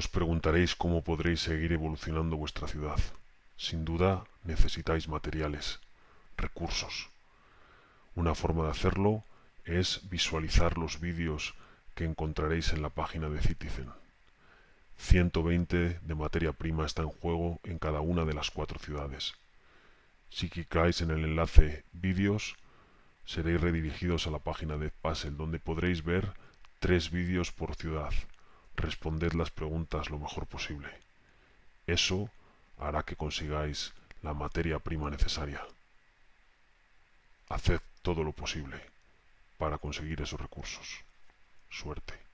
Os preguntaréis cómo podréis seguir evolucionando vuestra ciudad. Sin duda necesitáis materiales, recursos. Una forma de hacerlo es visualizar los vídeos que encontraréis en la página de Citizen. 120 de materia prima está en juego en cada una de las cuatro ciudades. Si clicáis en el enlace Vídeos, seréis redirigidos a la página de Puzzle, donde podréis ver tres vídeos por ciudad responded las preguntas lo mejor posible. Eso hará que consigáis la materia prima necesaria. Haced todo lo posible para conseguir esos recursos. Suerte.